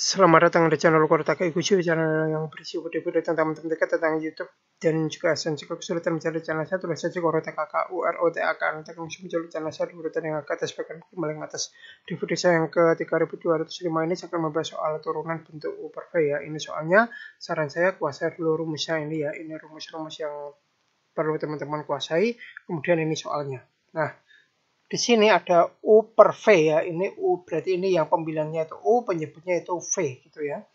Selamat datang di channel Kortaka Iguchi, channel yang berisi video-video tentang teman dekat tentang YouTube dan juga asal jika kesulitan mencari channel saya tulis saja Kortaka K U R O T A K bisa mencari channel saya di urutan yang ke atas bahkan kembali yang atas di video saya yang ke 3205 ini saya akan membahas soal turunan bentuk overlay ya ini soalnya saran saya kuasai dulu rumusnya ini ya ini rumus-rumus yang perlu teman-teman kuasai kemudian ini soalnya nah di sini ada U per V ya. Ini U berarti ini yang pembilangnya itu U, penyebutnya itu V gitu ya.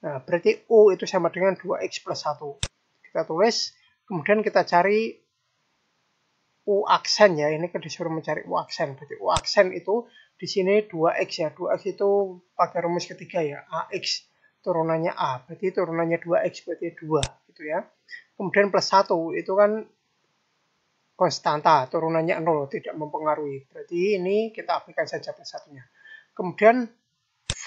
Nah, berarti U itu sama dengan 2X plus 1. Kita tulis, kemudian kita cari U aksen ya. Ini kan disuruh mencari U aksen. Berarti U aksen itu di sini 2X ya. 2X itu pakai rumus ketiga ya. AX turunannya A. Berarti turunannya 2X berarti 2 gitu ya. Kemudian plus 1 itu kan konstanta, turunannya nol tidak mempengaruhi. Berarti ini kita aplikasi saja persatunya Kemudian V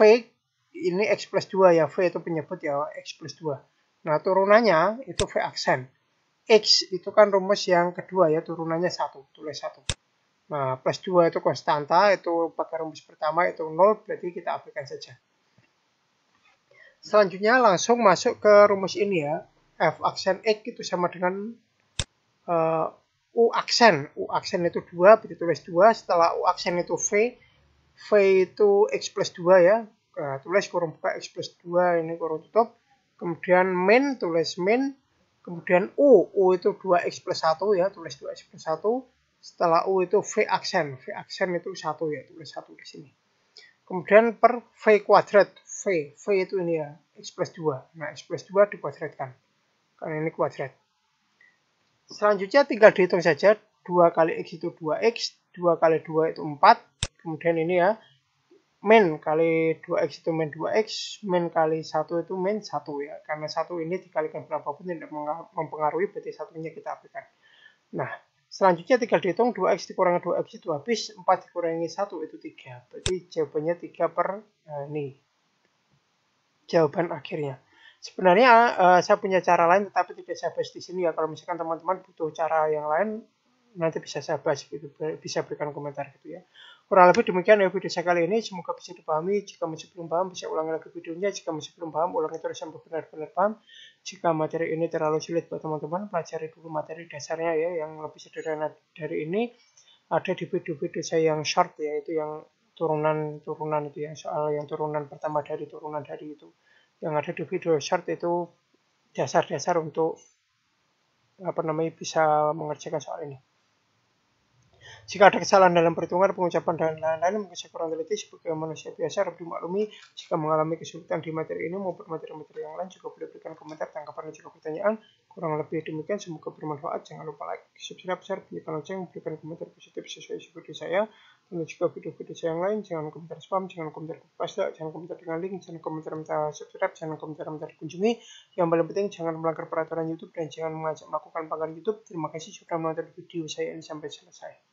ini X plus 2 ya, V itu penyebut ya X plus 2. Nah turunannya itu V aksen. X itu kan rumus yang kedua ya, turunannya satu tulis satu Nah plus 2 itu konstanta, itu pakai rumus pertama itu 0, berarti kita aplikasikan saja. Selanjutnya langsung masuk ke rumus ini ya. F aksen X itu sama dengan uh, U aksen. U aksen itu 2, ditulis 2. Setelah U aksen itu V. V itu X plus 2 ya. nah, tulis kurung buka X plus 2, ini kurung tutup. Kemudian min, tulis min. Kemudian U. U itu 2X plus 1 ya. Tulis 2X plus 1. Setelah U itu V aksen. V aksen itu 1 ya. Tulis 1 di sini. Kemudian per V kuadrat. V. V itu ini ya. X plus 2. Nah, X plus 2 dikuadratkan. Karena ini kuadrat. Selanjutnya tinggal dihitung saja 2 kali X itu 2X, 2 kali 2 itu 4, kemudian ini ya, min kali 2X itu min 2X, min kali 1 itu min 1 ya, karena 1 ini dikalikan berapapun tidak mempengaruhi berarti satunya kita aplikan. Nah, selanjutnya tinggal dihitung 2X dikurangi 2X itu habis, 4 dikurangi 1 itu 3, berarti jawabannya 3 per eh, ini, jawaban akhirnya. Sebenarnya uh, saya punya cara lain tetapi tidak saya bahas di sini ya. Kalau misalkan teman-teman butuh cara yang lain nanti bisa saya bahas gitu, bisa berikan komentar gitu ya. Kurang lebih demikian ya video saya kali ini. Semoga bisa dipahami. Jika masih belum paham, bisa ulangi lagi videonya. Jika masih belum paham, ulangi terus sampai benar-benar paham. Jika materi ini terlalu sulit buat teman-teman, pelajari dulu materi dasarnya ya, yang lebih sederhana dari ini. Ada di video-video saya yang short ya, itu yang turunan-turunan itu ya, soal yang turunan pertama dari turunan dari itu yang ada di video short itu dasar-dasar untuk apa namanya bisa mengerjakan soal ini. Jika ada kesalahan dalam perhitungan, pengucapan, dan lain-lain, mungkin saya kurang teliti sebagai manusia biasa harus dimaklumi jika mengalami kesulitan di materi ini maupun materi-materi yang lain juga boleh berikan komentar, tanggapan, dan juga pertanyaan. Kurang lebih demikian, semoga bermanfaat. Jangan lupa like, subscribe, share, bunyikan lonceng, berikan komentar positif sesuai video saya. Untuk juga video-video saya yang lain, jangan komentar spam, jangan komentar pasta, jangan komentar dengan link, jangan komentar minta subscribe, jangan komentar minta kunjungi. Yang paling penting, jangan melanggar peraturan YouTube dan jangan mengajak melakukan pelanggaran YouTube. Terima kasih sudah menonton video saya ini sampai selesai.